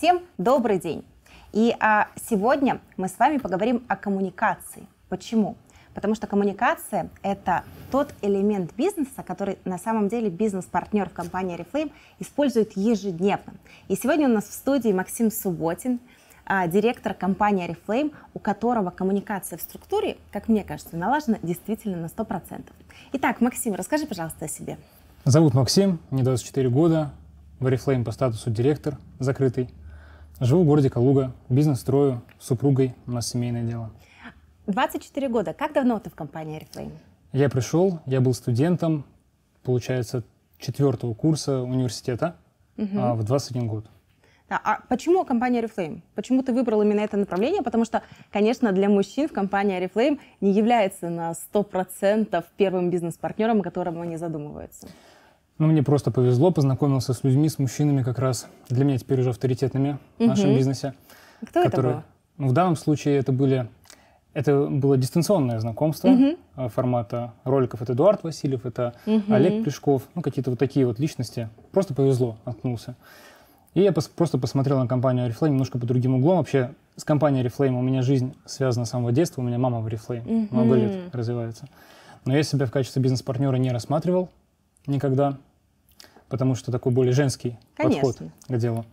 Всем добрый день! И а, сегодня мы с вами поговорим о коммуникации. Почему? Потому что коммуникация – это тот элемент бизнеса, который на самом деле бизнес-партнер в компании Reflame использует ежедневно. И сегодня у нас в студии Максим Субботин, а, директор компании Reflame, у которого коммуникация в структуре, как мне кажется, налажена действительно на 100%. Итак, Максим, расскажи, пожалуйста, о себе. Зовут Максим, мне 24 года, в Oriflame по статусу директор, закрытый. Живу в городе Калуга, бизнес строю, с супругой, у нас семейное дело. 24 года. Как давно ты в компании Airflame? Я пришел, я был студентом, получается, четвертого курса университета угу. а, в 21 год. Да, а почему компания Reflame? Почему ты выбрал именно это направление? Потому что, конечно, для мужчин в компании Reflame не является на 100% первым бизнес-партнером, о котором они задумываются. Ну, мне просто повезло, познакомился с людьми, с мужчинами как раз, для меня теперь уже авторитетными в нашем бизнесе. А кто которые, это было? Ну, в данном случае это были... Это было дистанционное знакомство угу. формата роликов. Это Эдуард Васильев, это угу. Олег Плешков, ну, какие-то вот такие вот личности. Просто повезло, наткнулся. И я пос просто посмотрел на компанию Oriflame немножко по другим углом. Вообще, с компанией Oriflame у меня жизнь связана с самого детства. У меня мама в Oriflame mm-hmm. много лет развивается. Но я себя в качестве бизнес-партнера не рассматривал никогда потому что такой более женский Конечно. подход к делу.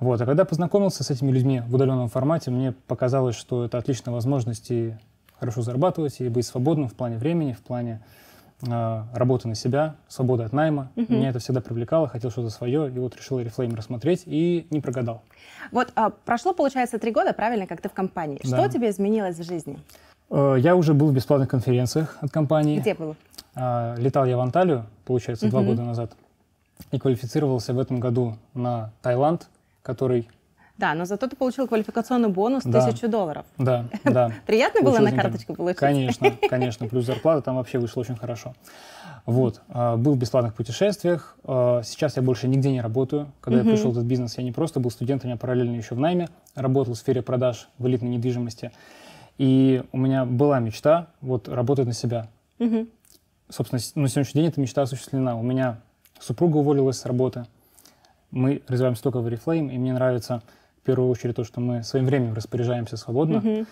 Вот. А когда познакомился с этими людьми в удаленном формате, мне показалось, что это отличная возможность и хорошо зарабатывать, и быть свободным в плане времени, в плане а, работы на себя, свободы от найма. Угу. Меня это всегда привлекало, хотел что-то свое, и вот решил Oriflame рассмотреть и не прогадал. Вот а, прошло, получается, три года, правильно, как ты в компании. Да. Что тебе изменилось в жизни? Э, я уже был в бесплатных конференциях от компании. Где был? А, летал я в Анталию, получается, угу. два года назад и квалифицировался в этом году на Таиланд, который... Да, но зато ты получил квалификационный бонус да. 1000 долларов. Да, да. Приятно было на карточку получить? Конечно, конечно. Плюс зарплата там вообще вышло очень хорошо. Вот, а, был в бесплатных путешествиях. А, сейчас я больше нигде не работаю. Когда я пришел в этот бизнес, я не просто был студентом, я параллельно еще в найме работал в сфере продаж в элитной недвижимости. И у меня была мечта вот работать на себя. Собственно, на ну, сегодняшний день эта мечта осуществлена. У меня Супруга уволилась с работы. Мы развиваемся только в Oriflame, и мне нравится в первую очередь то, что мы своим временем распоряжаемся свободно. Mm-hmm.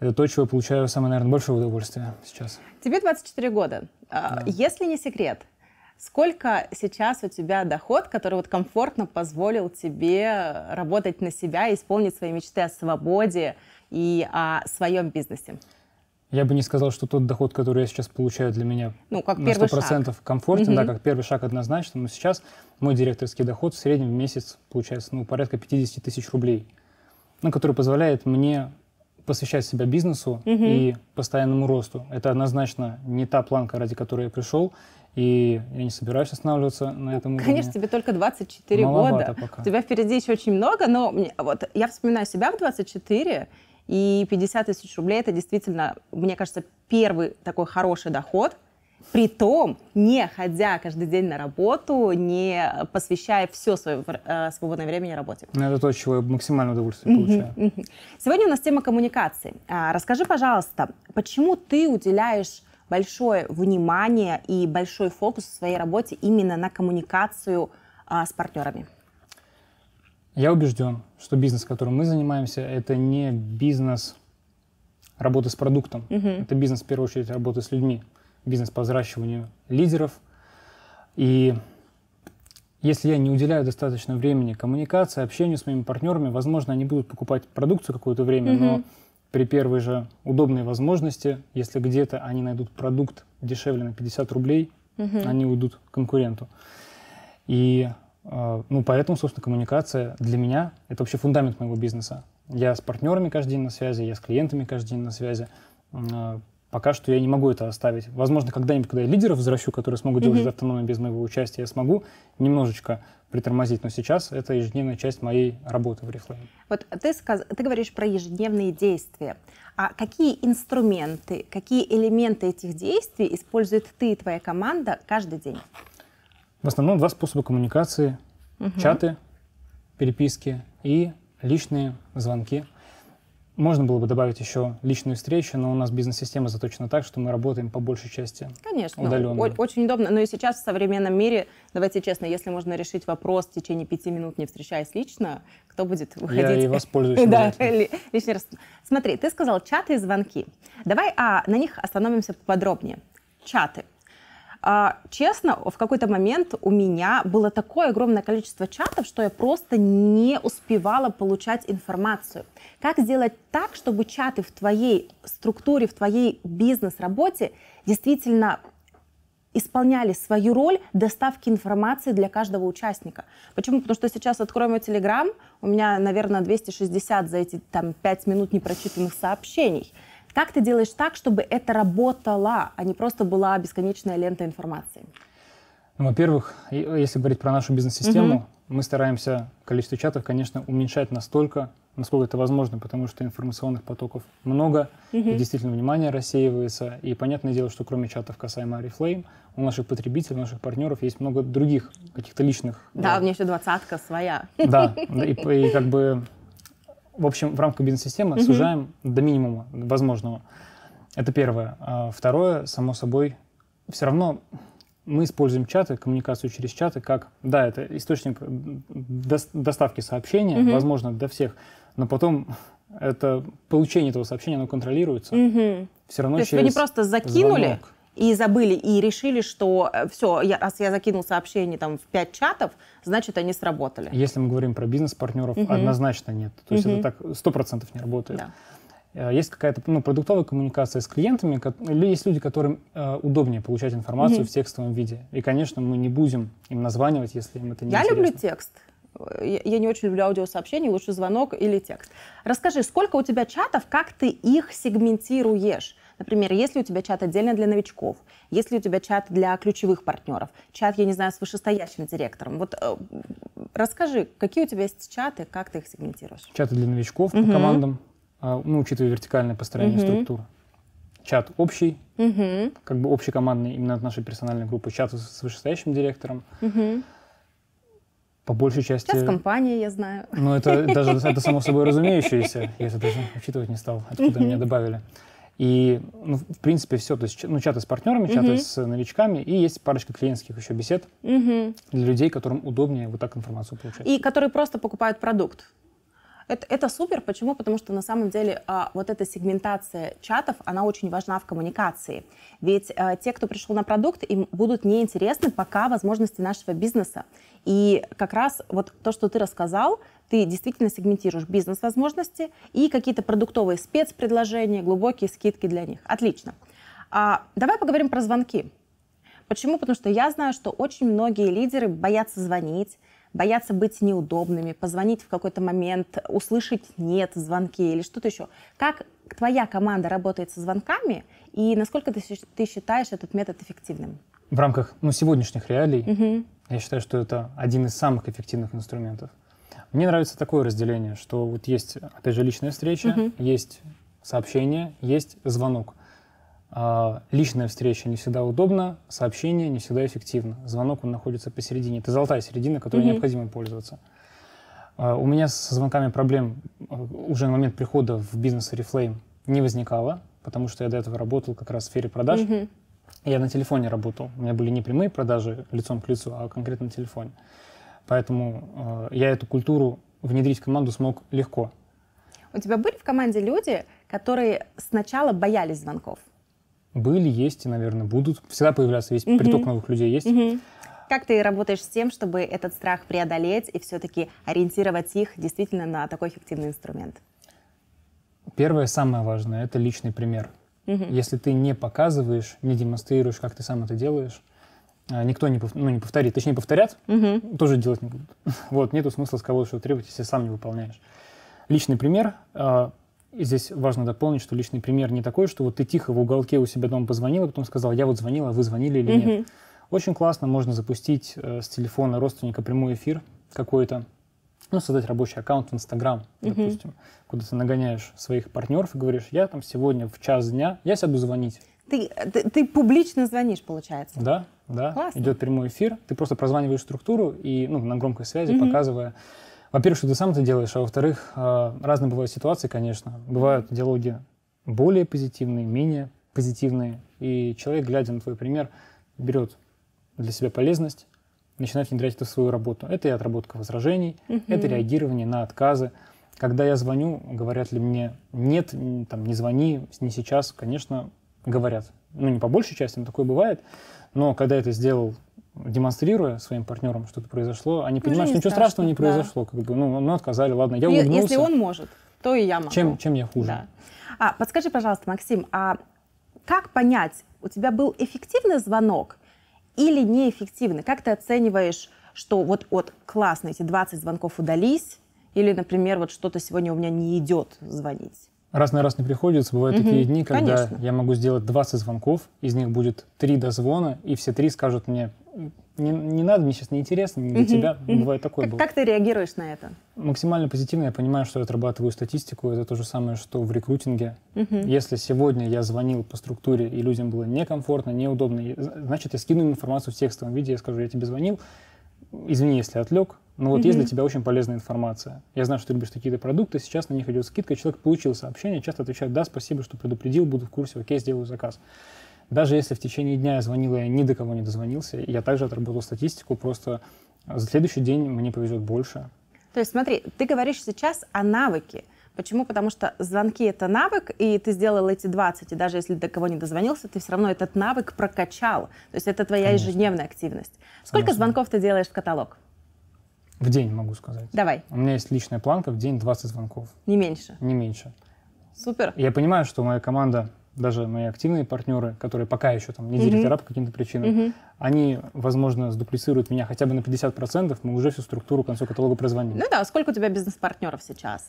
Это то, чего я получаю самое, наверное, большое удовольствие сейчас. Тебе 24 года. А, да. Если не секрет, сколько сейчас у тебя доход, который вот комфортно позволил тебе работать на себя, исполнить свои мечты о свободе и о своем бизнесе? Я бы не сказал, что тот доход, который я сейчас получаю для меня ну, как на 100% шаг. комфортен, угу. да, как первый шаг однозначно, но сейчас мой директорский доход в среднем в месяц получается ну, порядка 50 тысяч рублей, ну, который позволяет мне посвящать себя бизнесу угу. и постоянному росту. Это однозначно не та планка, ради которой я пришел, и я не собираюсь останавливаться на этом уровне. Конечно, тебе только 24 Маловато года. Пока. У тебя впереди еще очень много, но вот я вспоминаю себя в 24, и 50 тысяч рублей – это действительно, мне кажется, первый такой хороший доход, Притом, не ходя каждый день на работу, не посвящая все свое э, свободное время работе. Ну, это то, чего я максимально удовольствие mm получаю. Сегодня у нас тема коммуникации. А, расскажи, пожалуйста, почему ты уделяешь большое внимание и большой фокус в своей работе именно на коммуникацию а, с партнерами? Я убежден, что бизнес, которым мы занимаемся, это не бизнес работы с продуктом. Угу. Это бизнес, в первую очередь, работы с людьми. Бизнес по взращиванию лидеров. И если я не уделяю достаточно времени коммуникации, общению с моими партнерами, возможно, они будут покупать продукцию какое-то время, угу. но при первой же удобной возможности, если где-то они найдут продукт дешевле на 50 рублей, угу. они уйдут к конкуренту. И а, ну, поэтому, собственно, коммуникация для меня — это вообще фундамент моего бизнеса. Я с партнерами каждый день на связи, я с клиентами каждый день на связи. А, пока что я не могу это оставить. Возможно, когда-нибудь, когда я лидеров возвращу, которые смогут mm-hmm. автономно без моего участия, я смогу немножечко притормозить. Но сейчас это ежедневная часть моей работы в Reflame. Вот ты, сказ... ты говоришь про ежедневные действия. А какие инструменты, какие элементы этих действий использует ты и твоя команда каждый день? В основном два способа коммуникации. Угу. Чаты, переписки и личные звонки. Можно было бы добавить еще личную встречу, но у нас бизнес-система заточена так, что мы работаем по большей части Конечно, удаленно. О- очень удобно. Но и сейчас в современном мире, давайте честно, если можно решить вопрос в течение пяти минут, не встречаясь лично, кто будет выходить? Я и воспользуюсь. Да, лишний раз. Смотри, ты сказал чаты и звонки. Давай а, на них остановимся подробнее. Чаты – а, честно, в какой-то момент у меня было такое огромное количество чатов, что я просто не успевала получать информацию. Как сделать так, чтобы чаты в твоей структуре, в твоей бизнес-работе действительно исполняли свою роль доставки информации для каждого участника. Почему? Потому что сейчас открою мой Телеграм, у меня, наверное, 260 за эти там, 5 минут непрочитанных сообщений – как ты делаешь так, чтобы это работало, а не просто была бесконечная лента информации? Ну, во-первых, э, если говорить про нашу бизнес-систему, угу. мы стараемся количество чатов, конечно, уменьшать настолько, насколько это возможно, потому что информационных потоков много, угу. и действительно внимание рассеивается. И понятное дело, что кроме чатов касаемо Арифлейм, у наших потребителей, у наших партнеров есть много других каких-то личных. Да, да. у меня еще двадцатка своя. Да, и, и как бы в общем, в рамках бизнес-системы mm-hmm. сужаем до минимума возможного. Это первое. А второе, само собой, все равно мы используем чаты, коммуникацию через чаты, как, да, это источник доставки сообщения, mm-hmm. возможно, до всех, но потом это получение этого сообщения, оно контролируется. Угу. Все равно То через есть вы не просто закинули, звонок и забыли, и решили, что э, все, я, раз я закинул сообщение там в пять чатов, значит, они сработали. Если мы говорим про бизнес-партнеров, угу. однозначно нет. То есть угу. это так сто процентов не работает. Да э, есть какая-то ну, продуктовая коммуникация с клиентами, или есть люди, которым э, удобнее получать информацию mm-hmm. в текстовом виде. И, конечно, мы не будем им названивать, если им это не Я интересно. люблю текст. Э, я, не очень люблю аудиосообщения, лучше звонок или текст. Расскажи, сколько у тебя чатов, как ты их сегментируешь? Например, если у тебя чат отдельно для новичков, если у тебя чат для ключевых партнеров, чат, я не знаю, с вышестоящим директором. Вот э, расскажи, какие у тебя есть чаты, как ты их сегментируешь? Чаты для новичков угу. по командам, э, ну, учитывая вертикальное построение угу. структуры. Чат общий, угу. как бы общий командный, именно от нашей персональной группы. Чат с вышестоящим директором. Угу. По большей части... Сейчас компания, я знаю. Ну, это даже это само собой разумеющееся. Я это даже учитывать не стал, откуда меня добавили. И, ну, в принципе, все. То есть, ну, чаты с партнерами, чаты uh-huh. с новичками, и есть парочка клиентских еще бесед uh-huh. для людей, которым удобнее вот так информацию получать. И которые просто покупают продукт. Это, это супер. Почему? Потому что на самом деле а, вот эта сегментация чатов, она очень важна в коммуникации. Ведь а, те, кто пришел на продукт, им будут неинтересны пока возможности нашего бизнеса. И как раз вот то, что ты рассказал, ты действительно сегментируешь бизнес-возможности и какие-то продуктовые спецпредложения, глубокие скидки для них. Отлично. А, давай поговорим про звонки. Почему? Потому что я знаю, что очень многие лидеры боятся звонить, боятся быть неудобными, позвонить в какой-то момент, услышать «нет» звонки или что-то еще. Как твоя команда работает со звонками и насколько ты, ты считаешь этот метод эффективным? В рамках ну, сегодняшних реалий угу. я считаю, что это один из самых эффективных инструментов. Мне нравится такое разделение, что вот есть, опять же, личная встреча, угу. есть сообщение, есть звонок. А, личная встреча не всегда удобна, сообщение не всегда эффективно. Звонок, он находится посередине. Это золотая середина, которой угу. необходимо пользоваться. А, у меня со звонками проблем а, уже на момент прихода в бизнес Reflame не возникало, потому что я до этого работал как раз в сфере продаж. Угу. Я на телефоне работал. У меня были не прямые продажи лицом к лицу, а конкретно на телефоне. Поэтому э, я эту культуру внедрить в команду смог легко. У тебя были в команде люди, которые сначала боялись звонков? Были, есть и, наверное, будут. Всегда появляться, весь угу. приток новых людей есть. Угу. Как ты работаешь с тем, чтобы этот страх преодолеть и все-таки ориентировать их действительно на такой эффективный инструмент? Первое, самое важное, это личный пример. Угу. Если ты не показываешь, не демонстрируешь, как ты сам это делаешь, а, никто не, пов... ну, не повторит, точнее повторят, угу. тоже делать не будут. Вот, нету смысла с кого-то что требовать, если сам не выполняешь. Личный пример. А, и здесь важно дополнить, что личный пример не такой, что вот ты тихо в уголке у себя дома позвонила, потом сказал, я вот звонила, а вы звонили или угу. нет. Очень классно, можно запустить э, с телефона родственника прямой эфир какой-то, ну, создать рабочий аккаунт в Инстаграм, угу. допустим, куда ты нагоняешь своих партнеров и говоришь, я там сегодня в час дня, я сяду звонить. Ты, ты, ты публично звонишь, получается? Да, да, Классно. идет прямой эфир, ты просто прозваниваешь структуру и, ну, на громкой связи, mm-hmm. показывая, во-первых, что ты сам это делаешь, а во-вторых, э, разные бывают ситуации, конечно. Бывают диалоги более позитивные, менее позитивные, и человек, глядя на твой пример, берет для себя полезность, начинает внедрять это в свою работу. Это и отработка возражений, mm-hmm. это реагирование на отказы. Когда я звоню, говорят ли мне нет, там, не звони, не сейчас, конечно, говорят. Ну, не по большей части, но такое бывает. Но когда это сделал, демонстрируя своим партнерам, что-то произошло, они Уже ну, понимают, что ничего страшно. страшного не произошло. Да. Как бы, ну, ну, отказали, ладно, я улыбнулся. Если он может, то и я могу. Чем, чем я хуже? Да. А, подскажи, пожалуйста, Максим, а как понять, у тебя был эффективный звонок или неэффективный? Как ты оцениваешь, что вот от классно эти 20 звонков удались, или, например, вот что-то сегодня у меня не идет звонить? Раз на раз не приходится. Бывают угу. такие дни, когда Конечно. я могу сделать 20 звонков, из них будет 3 дозвона, и все три скажут мне, не, не надо, мне сейчас неинтересно, не для угу. тебя. Бывает такое. Как, было. как ты реагируешь на это? Максимально позитивно. Я понимаю, что я отрабатываю статистику. Это то же самое, что в рекрутинге. Угу. Если сегодня я звонил по структуре, и людям было некомфортно, неудобно, значит, я скину им информацию в текстовом виде, я скажу, я тебе звонил, извини, если отвлек, ну вот mm-hmm. есть для тебя очень полезная информация. Я знаю, что ты любишь какие-то продукты, сейчас на них идет скидка, человек получил сообщение, часто отвечает, да, спасибо, что предупредил, буду в курсе, окей, сделаю заказ. Даже если в течение дня я звонил, и я ни до кого не дозвонился, я также отработал статистику, просто э, за следующий день мне повезет больше. То есть смотри, ты говоришь сейчас о навыке. Почему? Потому что звонки — это навык, и ты сделал эти 20, и даже если до кого не дозвонился, ты все равно этот навык прокачал. То есть это твоя Конечно. ежедневная активность. Сколько Конечно. звонков ты делаешь в каталог? В день могу сказать. Давай. У меня есть личная планка в день 20 звонков. Не меньше. Не меньше. Супер. Я понимаю, что моя команда, даже мои активные партнеры, которые пока еще там не директора mm-hmm. по каким-то причинам, mm-hmm. они, возможно, сдуплицируют меня хотя бы на 50%, мы уже всю структуру к концу каталога прозвоним. Ну да, сколько у тебя бизнес-партнеров сейчас?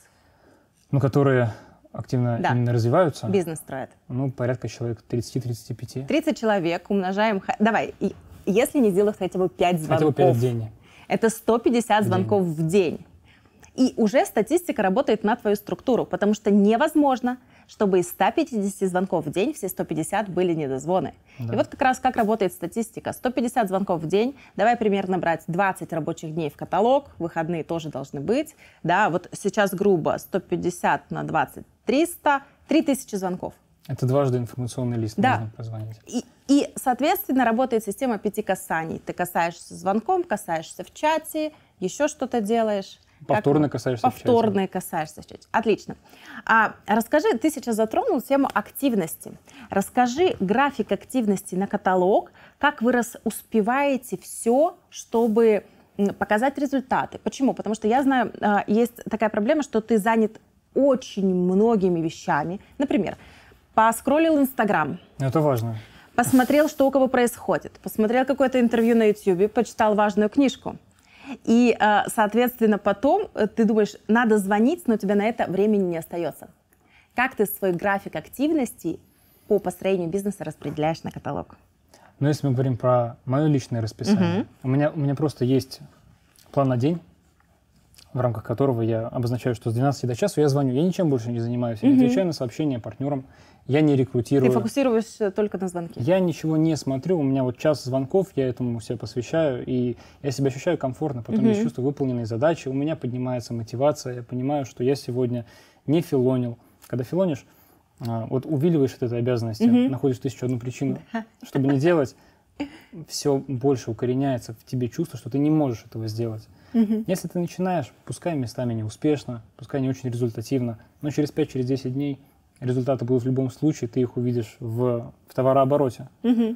Ну, которые активно да. именно развиваются. Бизнес строят. Ну, порядка человек 30-35. 30 человек умножаем... Давай, если не сделав хотя бы 5 звонков. Хотя бы 5 в день. Это 150 звонков mm в день. И уже статистика работает на твою структуру, потому что невозможно, чтобы из 150 звонков в день все 150 были недозвоны. Да. И вот как раз как работает статистика. 150 звонков в день, давай примерно брать 20 рабочих дней в каталог, выходные тоже должны быть. Да, вот сейчас грубо 150 на 20 – 300, 3000 звонков – это дважды информационный лист да. можно позвонить. И, и, соответственно, работает система пяти касаний. Ты касаешься звонком, касаешься в чате, еще что-то делаешь. Повторно как, касаешься Повторно в чате. касаешься в чате. Отлично. А, расскажи, ты сейчас затронул тему активности. Расскажи график активности на каталог, как вы раз успеваете все, чтобы показать результаты. Почему? Потому что я знаю, а, есть такая проблема, что ты занят очень многими вещами. Например, поскроллил Инстаграм. Это важно. Посмотрел, что у кого происходит. Посмотрел какое-то интервью на Ютьюбе, почитал важную книжку. И, э, соответственно, потом э, ты думаешь, надо звонить, но у тебя на это времени не остается. Как ты свой график активности по построению бизнеса распределяешь на каталог? Ну если мы говорим про мое личное расписание, угу. у, меня, у меня просто есть план на день, в рамках которого я обозначаю, что с 12 до часу я звоню. Я ничем больше не занимаюсь. Я не угу. отвечаю на сообщения партнерам. Я не рекрутирую. Ты фокусируешься только на звонке? Я ничего не смотрю. У меня вот час звонков, я этому себя посвящаю. И я себя ощущаю комфортно. Потом я чувствую выполненные задачи. У меня поднимается мотивация. Я понимаю, что я сегодня не филонил. Когда филонишь, а, вот увиливаешь от этой обязанности, находишь тысячу одну причину, чтобы не делать, все больше укореняется в тебе чувство, что ты не можешь этого сделать. Угу. Если ты начинаешь, пускай местами не успешно, пускай не очень результативно, но через 5-10 через дней результаты будут в любом случае, ты их увидишь в, в товарообороте. Угу.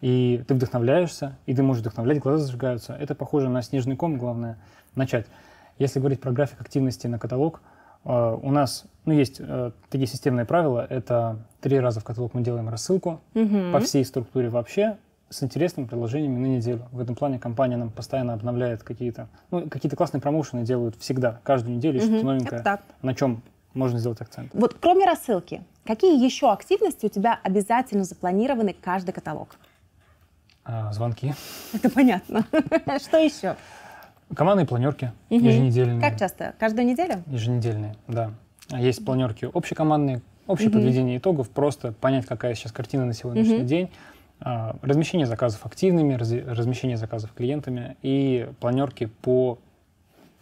И ты вдохновляешься, и ты можешь вдохновлять, глаза зажигаются. Это похоже на снежный ком, главное начать. Если говорить про график активности на каталог, э, у нас ну, есть э, такие системные правила. Это три раза в каталог мы делаем рассылку угу. по всей структуре вообще, с интересными предложениями на неделю. В этом плане компания нам постоянно обновляет какие-то... Ну, какие-то классные промоушены делают всегда, каждую неделю угу, что-то новенькое. Так. На чем можно сделать акцент. Вот кроме рассылки, какие еще активности у тебя обязательно запланированы каждый каталог? А, звонки. Это понятно. Что еще? Командные планерки угу. еженедельные. Как часто? Каждую неделю? Еженедельные, да. А есть планерки общекомандные, общее угу. подведение итогов, просто понять, какая сейчас картина на сегодняшний угу. день, а, размещение заказов активными, раз, размещение заказов клиентами и планерки по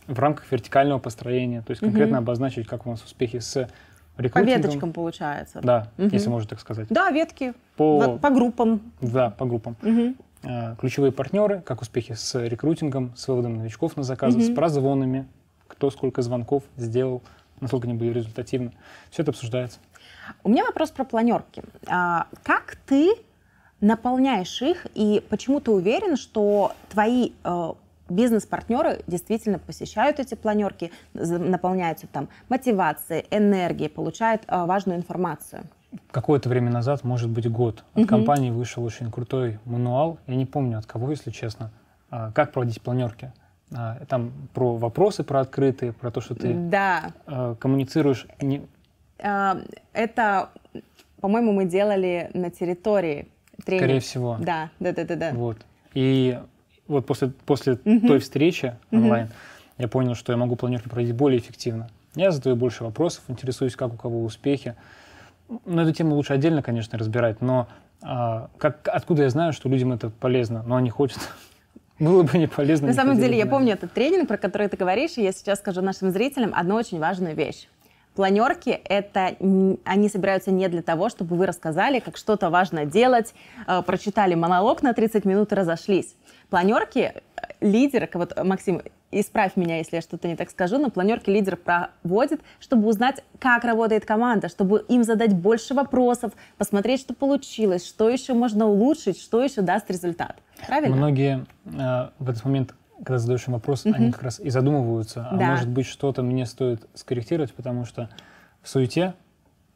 в рамках вертикального построения, то есть конкретно угу. обозначить, как у нас успехи с рекрутингом. По веточкам получается. Да, угу. если можно так сказать. Да, ветки. По, по группам. Да, по группам. Угу. Ключевые партнеры, как успехи с рекрутингом, с выводом новичков на заказы, угу. с прозвонами, кто сколько звонков сделал, насколько они были результативны. Все это обсуждается. У меня вопрос про планерки. А, как ты наполняешь их, и почему ты уверен, что твои э, бизнес-партнеры действительно посещают эти планерки, наполняются там мотивацией, энергией, получают э, важную информацию? Какое-то время назад, может быть, год, от угу. компании вышел очень крутой мануал. Я не помню от кого, если честно, а, как проводить планерки а, там про вопросы, про открытые, про то, что ты да. Э, коммуницируешь. Не... Э, это, по-моему, мы делали на территории тренер. Скорее всего. Да, да, да, да, да. Вот. И вот после, после Uh-huh. той встречи онлайн Uh-huh. я понял, что я могу планерки проводить более эффективно. Я задаю больше вопросов, интересуюсь, как у кого успехи. Но эту тему лучше отдельно, конечно, разбирать, но а, как, откуда я знаю, что людям это полезно, но они хотят. Было бы не полезно. На самом деле, я помню этот тренинг, про который ты говоришь, и я сейчас скажу нашим зрителям одну очень важную вещь. Планерки — это они собираются не для того, чтобы вы рассказали, как что-то важно делать, э, прочитали монолог на 30 минут и разошлись. Планерки э, лидер, вот, Максим, исправь меня, если я что-то не так скажу, но планерки лидер проводит, чтобы узнать, как работает команда, чтобы им задать больше вопросов, посмотреть, что получилось, что еще можно улучшить, что еще даст результат. Правильно? Многие э, в этот момент когда задаешь им вопрос, mm-hmm. они как раз и задумываются, а да. может быть, что-то мне стоит скорректировать, потому что в суете,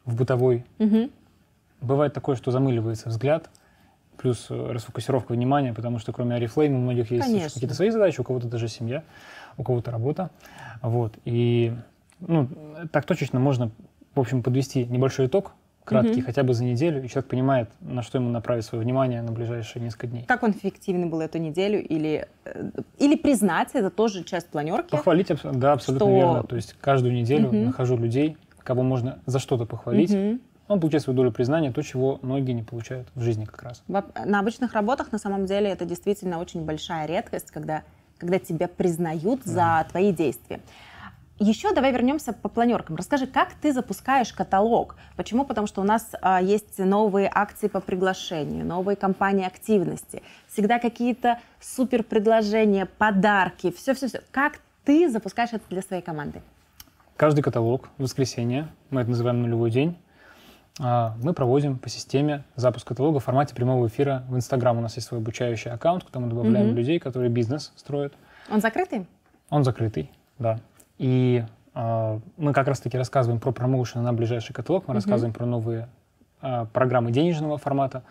в бытовой, mm-hmm. бывает такое, что замыливается взгляд, плюс э, расфокусировка внимания, потому что кроме арифлейма у многих есть какие-то свои задачи, у кого-то даже семья, у кого-то работа. Вот. И ну, так точечно можно, в общем, подвести небольшой итог краткий, Mm -hmm. хотя бы за неделю, и человек понимает, на что ему направить свое внимание на ближайшие несколько дней. Как он эффективен был эту неделю? Или, э, или признать, это тоже часть планерки? Похвалить, да, абсолютно что... верно. То есть каждую неделю Mm -hmm. нахожу людей, кого можно за что-то похвалить, Mm -hmm. Он получает свою долю признания, то, чего многие не получают в жизни как раз. Э, на обычных работах, на самом деле, это действительно очень большая редкость, когда, когда тебя признают да. за твои действия. Еще давай вернемся по планеркам. Расскажи, как ты запускаешь каталог? Почему? Потому что у нас а, есть новые акции по приглашению, новые компании активности, всегда какие-то супер предложения, подарки, все-все-все. Как ты запускаешь это для своей команды? Каждый каталог в воскресенье, мы это называем нулевой день, а, мы проводим по системе запуск каталога в формате прямого эфира в Инстаграм. У нас есть свой обучающий аккаунт, куда мы добавляем mm-hmm. людей, которые бизнес строят. Он закрытый? Он закрытый, да. И э, мы как раз-таки рассказываем про промоушены на ближайший каталог, мы mm рассказываем про новые э, программы денежного формата.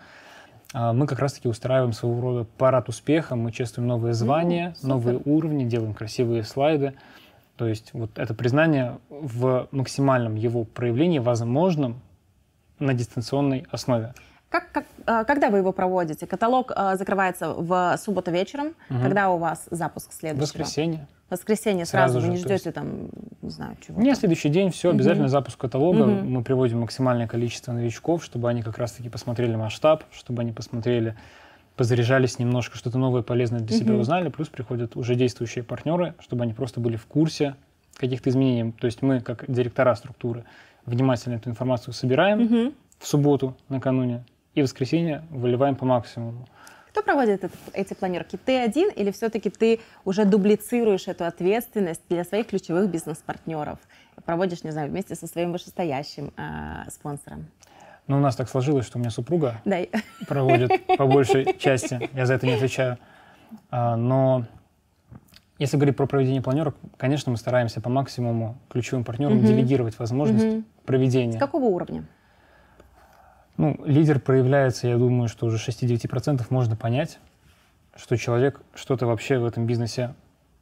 Э, мы как раз-таки устраиваем своего рода парад успеха, мы чествуем новые звания, mm новые уровни, делаем красивые слайды. То есть вот это признание в максимальном его проявлении, возможном, на дистанционной основе. Как, как, когда вы его проводите? Каталог закрывается в субботу вечером. Угу. Когда у вас запуск следующего? В воскресенье воскресенье сразу, сразу же, вы не ждете есть... там, не знаю, чего. Нет, следующий день все, обязательно угу. запуск каталога. Угу. Мы приводим максимальное количество новичков, чтобы они как раз-таки посмотрели масштаб, чтобы они посмотрели позаряжались немножко, что-то новое полезное для себя mm-hmm. узнали, плюс приходят уже действующие партнеры, чтобы они просто были в курсе каких-то изменений. То есть мы, как директора структуры, внимательно эту информацию собираем mm-hmm. в субботу накануне и в воскресенье выливаем по максимуму. Кто проводит эти планерки? Ты один или все-таки ты уже дублицируешь эту ответственность для своих ключевых бизнес-партнеров? Проводишь, не знаю, вместе со своим вышестоящим э, спонсором? Ну, у нас так сложилось, что у меня супруга да. проводит по большей части. Я за это не отвечаю. А, но если говорить про проведение планерок, конечно, мы стараемся по максимуму ключевым партнерам делегировать возможность проведения. С какого уровня? Ну, лидер проявляется, я думаю, что уже 6-9% можно понять, что человек что-то вообще в этом бизнесе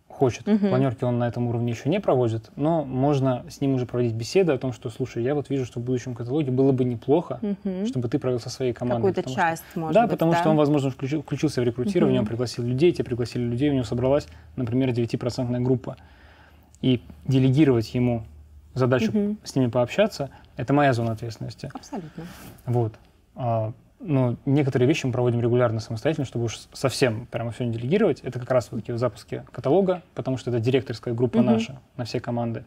хочет. Угу. Планерки он на этом уровне еще не проводит, но можно с ним уже проводить беседы о том, что, слушай, я вот вижу, что в будущем каталоге было бы неплохо, угу. чтобы ты провел со своей командой. Какую-то часть, что... может Да, быть, потому да? что он, возможно, включил, включился в рекрутирование, угу. он пригласил людей, те пригласили людей, у него собралась, например, 9% группа. И делегировать ему задачу угу. с ними пообщаться, это моя зона ответственности. Абсолютно. Вот. А, но ну, некоторые вещи мы проводим регулярно самостоятельно, чтобы уж совсем прямо все не делегировать. Это как раз вот в запуске каталога, потому что это директорская группа угу. наша на все команды.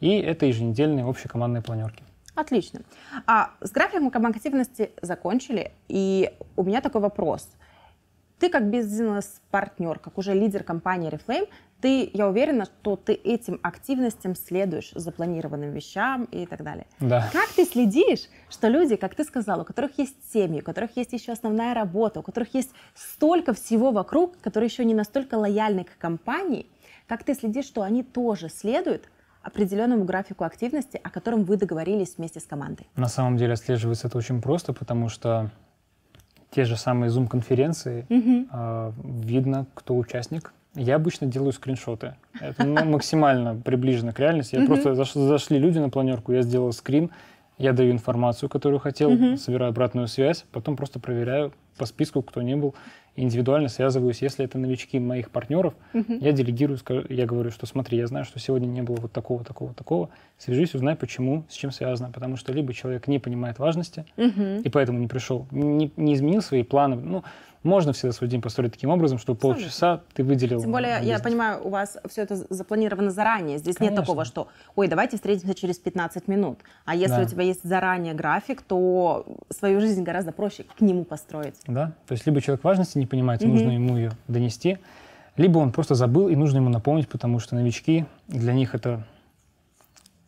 И это еженедельные общие командные планерки. Отлично. А с графиком коммуникативности закончили, и у меня такой вопрос – ты как бизнес-партнер, как уже лидер компании Reflame, ты, я уверена, что ты этим активностям следуешь, запланированным вещам и так далее. Да. Как ты следишь, что люди, как ты сказала, у которых есть семьи, у которых есть еще основная работа, у которых есть столько всего вокруг, которые еще не настолько лояльны к компании, как ты следишь, что они тоже следуют определенному графику активности, о котором вы договорились вместе с командой? На самом деле отслеживается это очень просто, потому что те же самые Zoom-конференции, угу. э, видно, кто участник. Я обычно делаю скриншоты. Это максимально приближено к реальности. Я просто зашли люди на планерку, я сделал скрин, я даю информацию, которую хотел, угу. собираю обратную связь, потом просто проверяю по списку, кто не был, индивидуально связываюсь. Если это новички моих партнеров, угу. я делегирую, я говорю, что смотри, я знаю, что сегодня не было вот такого, такого, такого. Свяжись, узнай, почему, с чем связано. Потому что либо человек не понимает важности угу. и поэтому не пришел, не, не изменил свои планы. Ну, можно всегда свой день построить таким образом, что полчаса ты выделил. Тем более, я понимаю, у вас все это запланировано заранее. Здесь Конечно. нет такого, что, ой, давайте встретимся через 15 минут. А если да. у тебя есть заранее график, то свою жизнь гораздо проще к нему построить. Да, то есть либо человек важности не понимает, угу. нужно ему ее донести, либо он просто забыл, и нужно ему напомнить, потому что новички, для них это,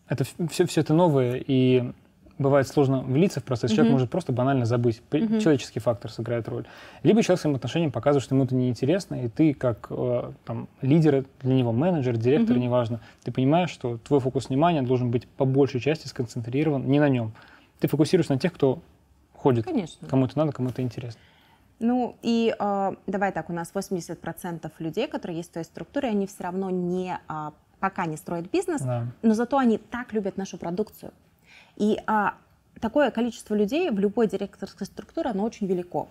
это все, все это новое, и бывает сложно влиться в процесс, человек mm-hmm. может просто банально забыть. Mm-hmm. Человеческий фактор сыграет роль. Либо человек своим отношением показывает, что ему это неинтересно, и ты как э, там, лидер для него, менеджер, директор, mm-hmm. неважно, ты понимаешь, что твой фокус внимания должен быть по большей части сконцентрирован не на нем. Ты фокусируешься на тех, кто ходит. Конечно. Кому это надо, кому это интересно. Ну и э, давай так, у нас 80% людей, которые есть в той структуре, они все равно не, э, пока не строят бизнес, да. но зато они так любят нашу продукцию и а, такое количество людей в любой директорской структуре, оно очень велико.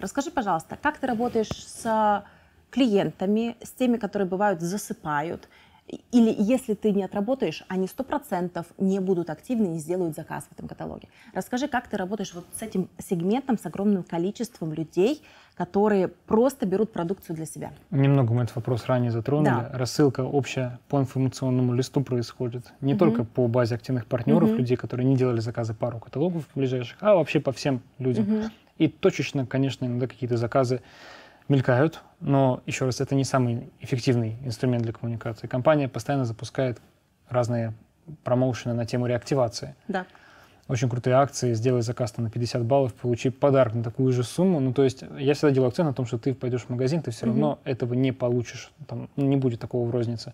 Расскажи, пожалуйста, как ты работаешь с клиентами, с теми, которые бывают засыпают, или если ты не отработаешь, они 100% не будут активны и не сделают заказ в этом каталоге. Расскажи, как ты работаешь вот с этим сегментом, с огромным количеством людей, которые просто берут продукцию для себя? Немного мы этот вопрос ранее затронули. Да. Рассылка общая по информационному листу происходит. Не угу. только по базе активных партнеров, угу. людей, которые не делали заказы пару каталогов ближайших, а вообще по всем людям. Угу. И точечно, конечно, иногда какие-то заказы мелькают, но, еще раз, это не самый эффективный инструмент для коммуникации. Компания постоянно запускает разные промоушены на тему реактивации. Да. Очень крутые акции, сделай заказ там, на 50 баллов, получи подарок на такую же сумму. Ну, то есть я всегда делаю акцент на том, что ты пойдешь в магазин, ты все mm-hmm. равно этого не получишь, там ну, не будет такого в рознице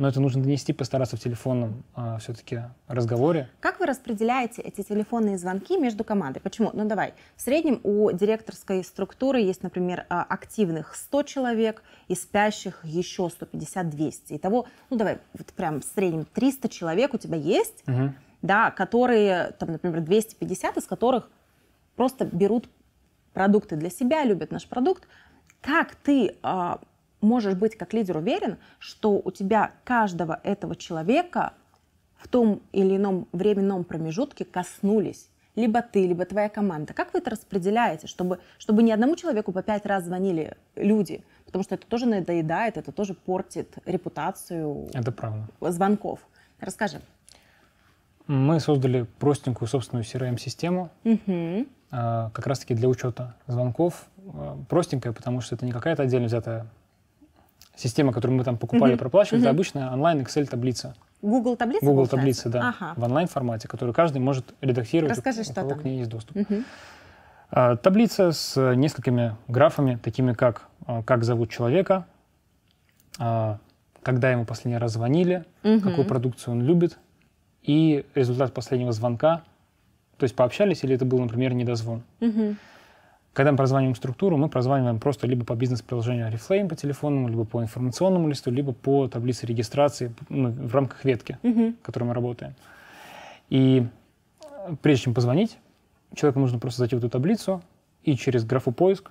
но это нужно донести, постараться в телефонном а, все-таки разговоре. Как вы распределяете эти телефонные звонки между командой? Почему? Ну давай, в среднем у директорской структуры есть, например, а, активных 100 человек и спящих еще 150-200. Итого, ну давай, вот прям в среднем 300 человек у тебя есть, угу. да, которые, там, например, 250 из которых просто берут продукты для себя, любят наш продукт. Как ты а, можешь быть как лидер уверен, что у тебя каждого этого человека в том или ином временном промежутке коснулись либо ты, либо твоя команда. Как вы это распределяете, чтобы, чтобы ни одному человеку по пять раз звонили люди? Потому что это тоже надоедает, это тоже портит репутацию это правда. звонков. Расскажи. Мы создали простенькую собственную CRM-систему, эм угу. А, как раз-таки для учета звонков. А, простенькая, потому что это не какая-то отдельно взятая система, которую мы там покупали, mm проплачивали, mm это обычная онлайн Excel таблица. Google таблица? Google таблица, да. Ага. В онлайн формате, которую каждый может редактировать. Расскажи, у, что у кого там. к ней есть доступ. mm таблица с несколькими графами, такими как а, как зовут человека, а, когда ему последний раз звонили, mm какую продукцию он любит и результат последнего звонка. То есть пообщались или это был, например, недозвон. mm когда мы прозваниваем структуру, мы прозваниваем просто либо по бизнес-приложению Reflame по телефону, либо по информационному листу, либо по таблице регистрации ну, в рамках ветки, угу. mm в которой мы работаем. И э, прежде чем позвонить, человеку нужно просто зайти в эту таблицу и через графу поиск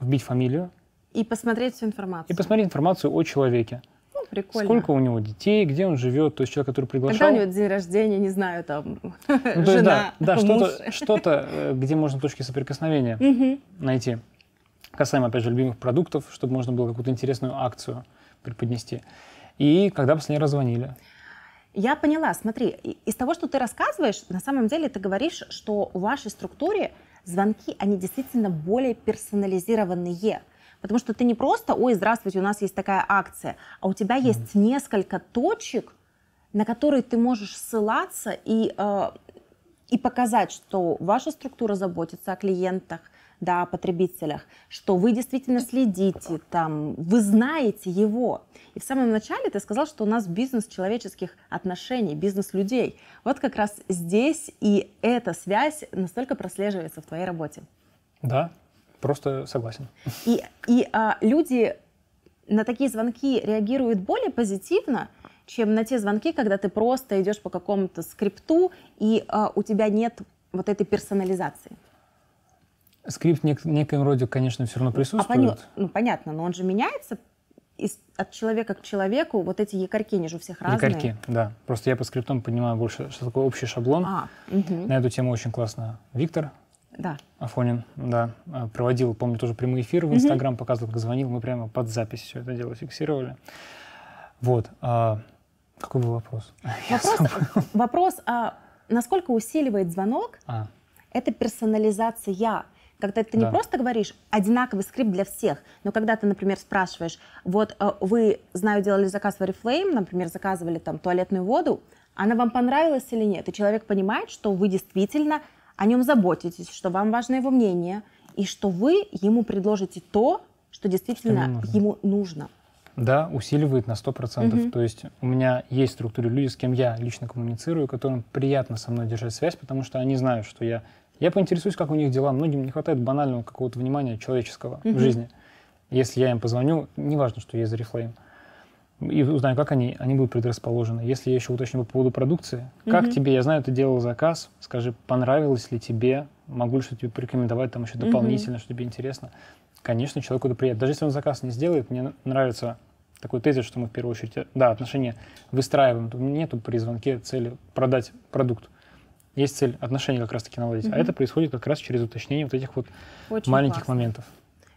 вбить фамилию. И посмотреть всю информацию. И посмотреть информацию о человеке прикольно. Сколько у него детей, где он живет, то есть человек, который приглашал. Когда у него день рождения, не знаю, там, ну, жена, есть, да, да что-то, что-то, э, где можно точки соприкосновения найти. Касаемо, опять же, любимых продуктов, чтобы можно было какую-то интересную акцию преподнести. И когда последний раз звонили? Я поняла, смотри, из того, что ты рассказываешь, на самом деле ты говоришь, что в вашей структуре звонки, они действительно более персонализированные. Потому что ты не просто, ой, здравствуйте, у нас есть такая акция, а у тебя есть несколько точек, на которые ты можешь ссылаться и, э, и показать, что ваша структура заботится о клиентах, да, о потребителях, что вы действительно следите, там, вы знаете его. И в самом начале ты сказал, что у нас бизнес человеческих отношений, бизнес людей. Вот как раз здесь и эта связь настолько прослеживается в твоей работе. Да, Просто согласен. И, и а, люди на такие звонки реагируют более позитивно, чем на те звонки, когда ты просто идешь по какому-то скрипту, и а, у тебя нет вот этой персонализации. Скрипт нек- некоем роде, конечно, все равно а присутствует. А пони- ну, понятно, но он же меняется из, от человека к человеку. Вот эти якорьки, они же у всех разные. Якорьки, да. Просто я по скриптам понимаю больше, что такое общий шаблон. А, угу. На эту тему очень классно Виктор да. Афонин, да. Э, проводил, помню, тоже прямой эфир в Инстаграм, показывал, как звонил. Мы прямо под запись все это дело фиксировали. Вот. А, какой был вопрос? Вопрос, вопрос а, насколько усиливает звонок? А. Это персонализация. Когда ты да. не просто говоришь одинаковый скрипт для всех, но когда ты, например, спрашиваешь, вот э, вы, знаю, делали заказ в Oriflame, например, заказывали там туалетную воду, она вам понравилась или нет? И человек понимает, что вы действительно о нем заботитесь, что вам важно его мнение, и что вы ему предложите то, что действительно что нужно. ему нужно. Да, усиливает на 100%. Угу. То есть у меня есть в структуре люди, с кем я лично коммуницирую, которым приятно со мной держать связь, потому что они знают, что я... Я поинтересуюсь, как у них дела. Многим не хватает банального какого-то внимания человеческого угу. в жизни. Если я им позвоню, неважно, что я из Reflame, и узнаю, как они, они будут предрасположены. Если я еще уточню по поводу продукции, mm-hmm. как тебе, я знаю, ты делал заказ, скажи, понравилось ли тебе, могу ли что-то тебе порекомендовать там еще дополнительно, mm что тебе интересно. Конечно, человеку это приятно. Даже если он заказ не сделает, мне нравится такой тезис, что мы в первую очередь, э, да, отношения выстраиваем. У меня Нету при звонке цели продать продукт. Есть цель отношения как раз-таки наладить. mm А это происходит как раз через уточнение вот этих вот Очень маленьких классно. моментов.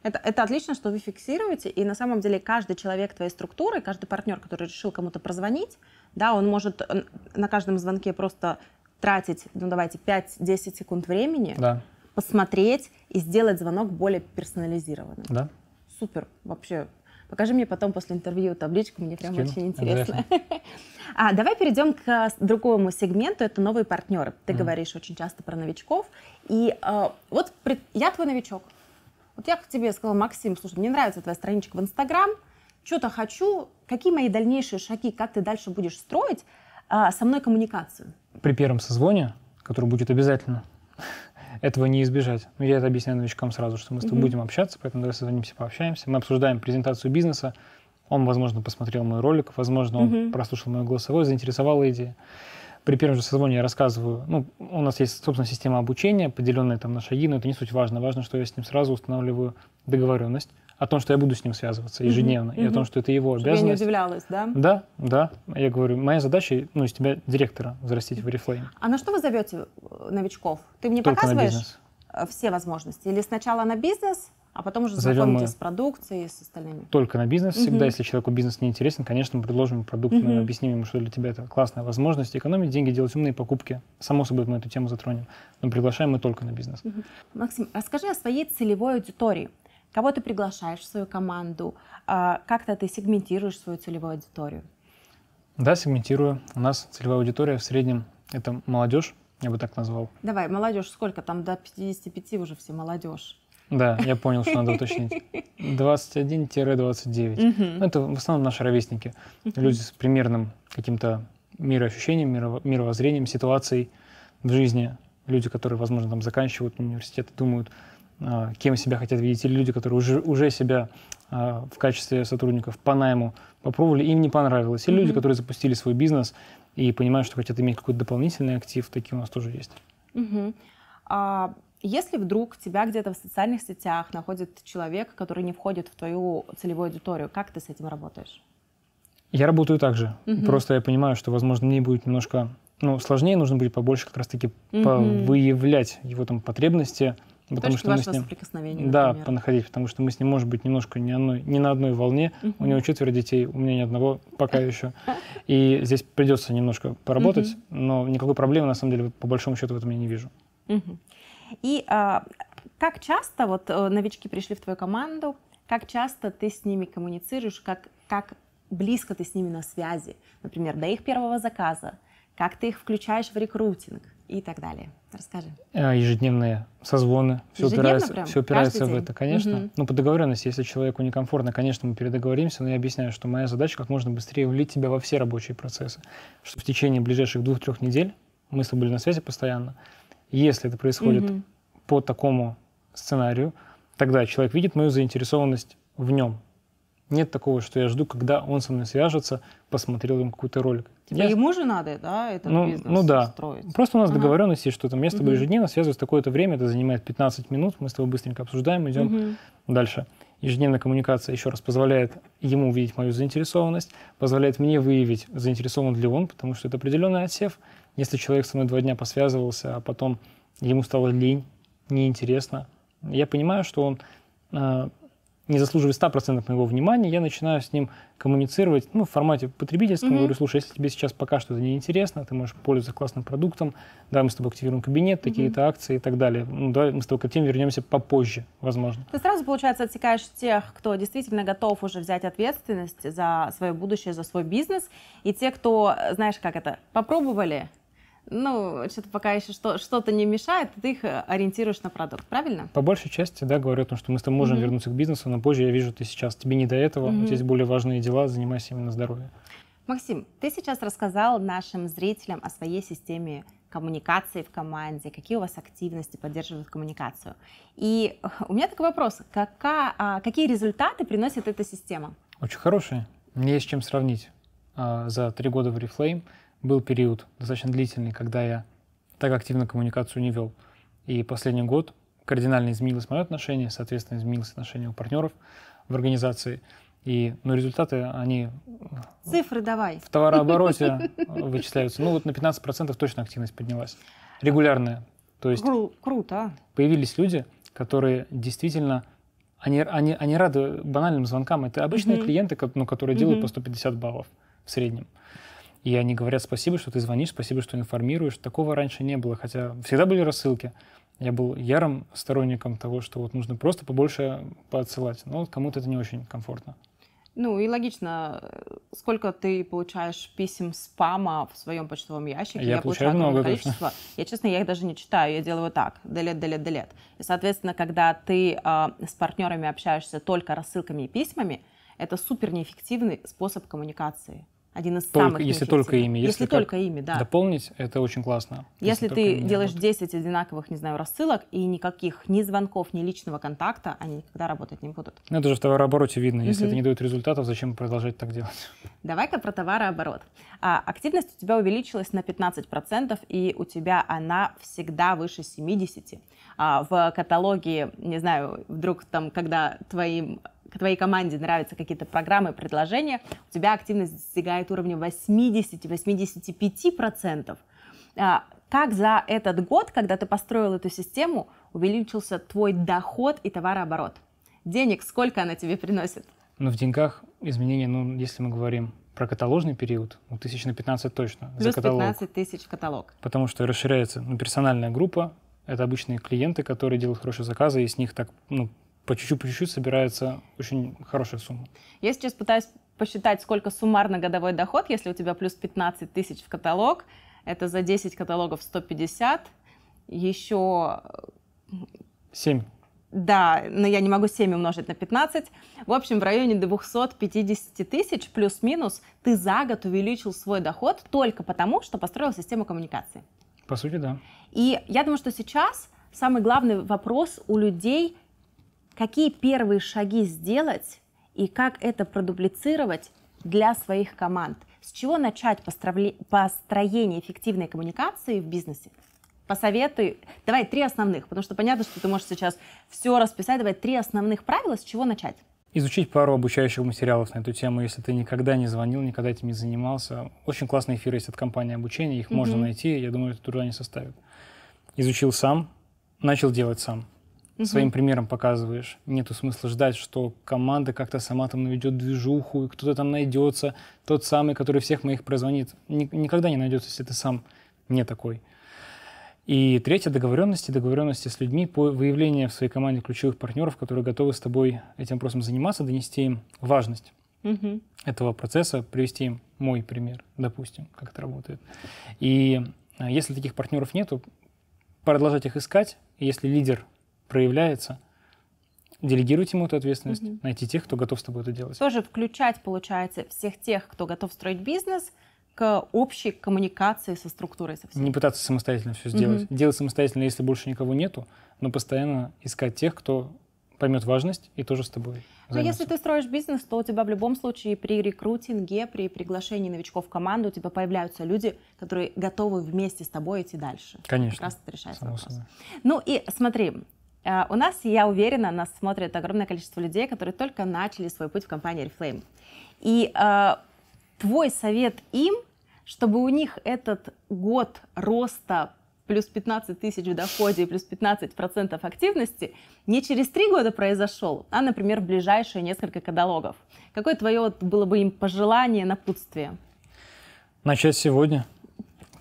Это, это отлично, что вы фиксируете, и на самом деле каждый человек твоей структуры, каждый партнер, который решил кому-то прозвонить, да, он может э, на каждом звонке просто тратить, ну давайте, 5-10 секунд времени, да. посмотреть и сделать звонок более персонализированным. Да. Супер, вообще. Покажи мне потом после интервью табличку, мне прям Скину. очень интересно. А, давай перейдем к э, другому сегменту, это новые партнеры. Ты mm. говоришь очень часто про новичков. И э, вот я твой новичок, вот я тебе сказала, Максим, слушай, мне нравится твоя страничка в Инстаграм, что-то хочу, какие мои дальнейшие шаги, как ты дальше будешь строить а, со мной коммуникацию? При первом созвоне, который будет обязательно, этого не избежать. Ну, я это объясняю новичкам сразу, что мы с тобой будем общаться, поэтому давай созвонимся, пообщаемся. Мы обсуждаем презентацию бизнеса. Он, возможно, посмотрел мой ролик, возможно, он прослушал мой голосовой, заинтересовал идея при первом же созвоне я рассказываю, ну, у нас есть, собственно, система обучения, поделенная там на шаги, но это не суть важно. Важно, что я с ним сразу устанавливаю договоренность о том, что я буду с ним связываться ежедневно, mm-hmm. и о том, что это его Чтобы обязанность. я не удивлялась, да? Да, да. Я говорю, моя задача, ну, из тебя директора взрастить в Oriflame. А на что вы зовете э, новичков? Ты мне Только показываешь э, все возможности? Или сначала на бизнес, а потом уже Зовем знакомитесь с продукцией и с остальными. Только на бизнес всегда. Угу. Если человеку бизнес не интересен, конечно, мы предложим продукт, угу. мы объясним ему, что для тебя это классная возможность экономить деньги, делать умные покупки. Само собой, мы эту тему затронем. Но приглашаем мы только на бизнес. Угу. Максим, расскажи о своей целевой аудитории. Кого ты приглашаешь в свою команду? А, как-то ты сегментируешь свою целевую аудиторию? Да, сегментирую. У нас целевая аудитория в среднем это молодежь, я бы так назвал. Давай, молодежь сколько? Там до 55 уже все молодежь. Да, я понял, что надо уточнить. 21-29. Ну, это в основном наши ровесники. Люди с примерным каким-то мироощущением, мировоззрением, ситуацией в жизни. Люди, которые, возможно, там заканчивают университет, думают, а, кем себя хотят видеть, или люди, которые уже, уже себя а, в качестве сотрудников по найму попробовали, им не понравилось, или люди, которые запустили свой бизнес и понимают, что хотят иметь какой-то дополнительный актив, такие у нас тоже есть. Mm-hmm. А если вдруг тебя где-то в социальных сетях находит человек, который не входит в твою целевую аудиторию, как ты с этим работаешь? Я работаю так же. Угу. Просто я понимаю, что, возможно, мне будет немножко ну, сложнее, нужно будет побольше как раз-таки угу. выявлять его там потребности. Потому Точки что мы с ним, да, например. понаходить, потому что мы с ним, может быть, немножко не, одной, не на одной волне. Угу. У него четверо детей, у меня ни одного пока еще. И здесь придется немножко поработать, угу. но никакой проблемы, на самом деле, по большому счету в этом я не вижу. Угу. И а, как часто вот э, новички пришли в твою команду, как часто ты с ними коммуницируешь, как, как близко ты с ними на связи, например, до их первого заказа, как ты их включаешь в рекрутинг и так далее. Расскажи. Э, ежедневные созвоны. Все Ежедневно упирается, прям? все упирается в это, конечно. Угу. Ну, по договоренности, если человеку некомфортно, конечно, мы передоговоримся, но я объясняю, что моя задача как можно быстрее влить тебя во все рабочие процессы, чтобы в течение ближайших двух-трех недель мы с тобой были на связи постоянно, если это происходит угу. по такому сценарию, тогда человек видит мою заинтересованность в нем. Нет такого, что я жду, когда он со мной свяжется, посмотрел им какой-то ролик. Типа я... ему же надо, да, этот ну, бизнес ну, да. строить? Просто у нас ага. договоренность есть, что там я с тобой угу. ежедневно связываюсь такое-то время, это занимает 15 минут, мы с тобой быстренько обсуждаем, идем угу. дальше. Ежедневная коммуникация еще раз позволяет ему увидеть мою заинтересованность, позволяет мне выявить, заинтересован ли он, потому что это определенный отсев. Если человек со мной два дня посвязывался, а потом ему стало лень, неинтересно, я понимаю, что он э, не заслуживает 100% моего внимания, я начинаю с ним коммуницировать ну, в формате потребительском. Mm-hmm. Говорю, слушай, если тебе сейчас пока что-то неинтересно, ты можешь пользоваться классным продуктом, да, мы с тобой активируем кабинет, mm-hmm. такие-то акции и так далее. Ну, давай мы с тобой к этим вернемся попозже, возможно. Ты сразу, получается, отсекаешь тех, кто действительно готов уже взять ответственность за свое будущее, за свой бизнес, и те, кто, знаешь, как это, попробовали, ну, что-то пока еще что- что-то не мешает, ты их э, ориентируешь на продукт, правильно? По большей части, да, говорю о том, что мы с тобой можем mm-hmm. вернуться к бизнесу, но позже я вижу, ты сейчас, тебе не до этого, mm-hmm. у более важные дела, занимайся именно здоровьем. Максим, ты сейчас рассказал нашим зрителям о своей системе коммуникации в команде, какие у вас активности поддерживают коммуникацию. И у меня такой вопрос, какая, а, какие результаты приносит эта система? Очень хорошие, не есть чем сравнить. А, за три года в Reflame – был период достаточно длительный, когда я так активно коммуникацию не вел. И последний год кардинально изменилось мое отношение, соответственно, изменилось отношение у партнеров в организации. И, ну, результаты, они... Цифры давай. В товарообороте вычисляются. Ну, вот на 15% точно активность поднялась. Регулярная. То есть... Кру- круто. А. Появились люди, которые действительно... Они, они, они рады банальным звонкам. Это обычные mm-hmm. клиенты, ну, которые mm-hmm. делают по 150 баллов в среднем. И они говорят спасибо, что ты звонишь, спасибо, что информируешь. Такого раньше не было, хотя всегда были рассылки. Я был ярым сторонником того, что вот нужно просто побольше поотсылать. Но вот кому-то это не очень комфортно. Ну и логично, сколько ты получаешь писем спама в своем почтовом ящике? Я, я получаю, много количество. Точно. Я, честно, я их даже не читаю, я делаю вот так, делет, делет, делет. И, соответственно, когда ты э, с партнерами общаешься только рассылками и письмами, это супер неэффективный способ коммуникации. Один из только, самых Если только ими. Если, если только ими, да. Дополнить, это очень классно. Если, если ты делаешь работает. 10 одинаковых, не знаю, рассылок, и никаких ни звонков, ни личного контакта, они никогда работать не будут. Ну, это же в товарообороте видно. Если это не дает результатов, зачем продолжать так делать? Давай-ка про товарооборот. А, активность у тебя увеличилась на 15%, и у тебя она всегда выше 70. А, в каталоге, не знаю, вдруг там, когда твоим к твоей команде нравятся какие-то программы предложения, у тебя активность достигает уровня 80-85%. А, как за этот год, когда ты построил эту систему, увеличился твой доход и товарооборот? Денег сколько она тебе приносит? Ну, в деньгах изменения, ну, если мы говорим про каталожный период, ну, тысяч на 15 точно. Плюс за каталог. 15 тысяч каталог. Потому что расширяется ну, персональная группа, это обычные клиенты, которые делают хорошие заказы, и с них так ну, по чуть-чуть, по чуть-чуть собирается очень хорошая сумма. Я сейчас пытаюсь посчитать, сколько суммарно годовой доход, если у тебя плюс 15 тысяч в каталог, это за 10 каталогов 150, еще... 7. Да, но я не могу 7 умножить на 15. В общем, в районе 250 тысяч плюс-минус ты за год увеличил свой доход только потому, что построил систему коммуникации. По сути, да. И я думаю, что сейчас самый главный вопрос у людей какие первые шаги сделать и как это продублицировать для своих команд. С чего начать построение эффективной коммуникации в бизнесе? Посоветуй, давай три основных, потому что понятно, что ты можешь сейчас все расписать, давай три основных правила, с чего начать. Изучить пару обучающих материалов на эту тему, если ты никогда не звонил, никогда этим не занимался. Очень классные эфиры есть от компании обучения, их mm-hmm. можно найти, я думаю, это труда не составит. Изучил сам, начал делать сам угу. своим примером показываешь. Нету смысла ждать, что команда как-то сама там наведет движуху, и кто-то там найдется, тот самый, который всех моих прозвонит. Никогда не найдется, если ты сам не такой. И третье — договоренности, договоренности с людьми по выявлению в своей команде ключевых партнеров, которые готовы с тобой этим вопросом заниматься, донести им важность угу. этого процесса, привести им мой пример, допустим, как это работает. И а, если таких партнеров нету, продолжать их искать. Если лидер проявляется, Делегируйте ему эту ответственность, угу. найти тех, кто готов с тобой это делать. Тоже включать, получается, всех тех, кто готов строить бизнес к общей коммуникации со структурой. Со всей. Не пытаться самостоятельно все сделать. Угу. Делать самостоятельно, если больше никого нету, но постоянно искать тех, кто поймет важность и тоже с тобой. Но ну, если ты строишь бизнес, то у тебя в любом случае при рекрутинге, при приглашении новичков в команду, у тебя появляются люди, которые готовы вместе с тобой идти дальше. Конечно. Как раз это решается вопрос. Ну и смотри, а, у нас, я уверена, нас смотрит огромное количество людей, которые только начали свой путь в компании Reflame. И э, твой совет им, чтобы у них этот год роста плюс 15 тысяч в доходе и плюс 15% процентов активности не через три года произошел, а, например, в ближайшие несколько каталогов. Какое твое вот было бы им пожелание, на напутствие? Начать сегодня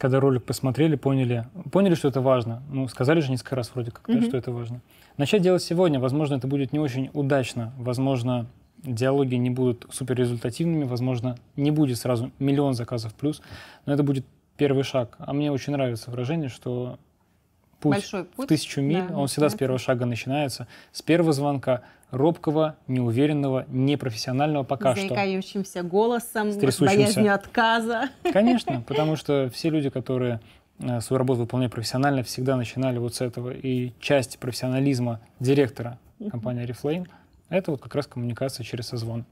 когда ролик посмотрели, поняли, поняли, что это важно. Ну, сказали же несколько раз вроде как, mm-hmm. что это важно. Начать делать сегодня, возможно, это будет не очень удачно, возможно, диалоги не будут супер результативными, возможно, не будет сразу миллион заказов плюс, но это будет первый шаг. А мне очень нравится выражение, что путь, большой путь в тысячу миль, да, он всегда да. с первого шага начинается, с первого звонка, робкого, неуверенного, непрофессионального пока что. Заикающимся голосом, с боязнью отказа. Конечно, потому что все люди, которые э, свою работу выполняют профессионально, всегда начинали вот с этого. И часть профессионализма директора компании Reflame — это вот как раз коммуникация через созвон.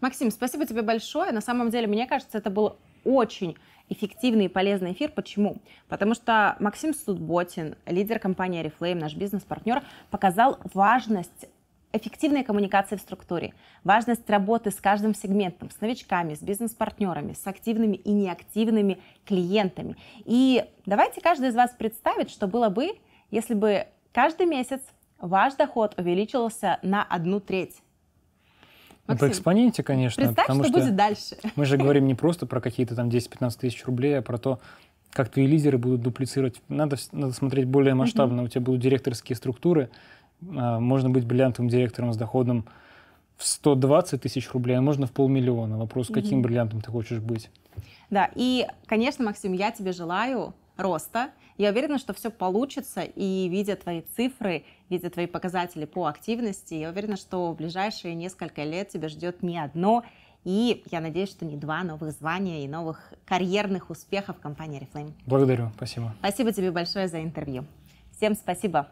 Максим, спасибо тебе большое. На самом деле, мне кажется, это был очень эффективный и полезный эфир. Почему? Потому что Максим Судботин, лидер компании Reflame, наш бизнес-партнер, показал важность эффективной коммуникации в структуре, важность работы с каждым сегментом, с новичками, с бизнес-партнерами, с активными и неактивными клиентами. И давайте каждый из вас представит, что было бы, если бы каждый месяц ваш доход увеличился на одну треть. Максим, ну, по экспоненте, конечно. Представь, потому что, что будет дальше. Мы же говорим не просто про какие-то там 10-15 тысяч рублей, а про то, как твои лидеры будут дуплицировать. Надо, надо смотреть более масштабно. mm У тебя будут директорские структуры. А, можно быть бриллиантовым директором с доходом в 120 тысяч рублей, а можно в полмиллиона. Вопрос, mm-hmm. каким бриллиантом ты хочешь быть. Да, и, конечно, Максим, я тебе желаю роста. Я уверена, что все получится, и видя твои цифры, видя твои показатели по активности, я уверена, что в ближайшие несколько лет тебя ждет не одно, и я надеюсь, что не два новых звания и новых карьерных успехов компании Reflame. Благодарю, спасибо. Спасибо тебе большое за интервью. Всем спасибо.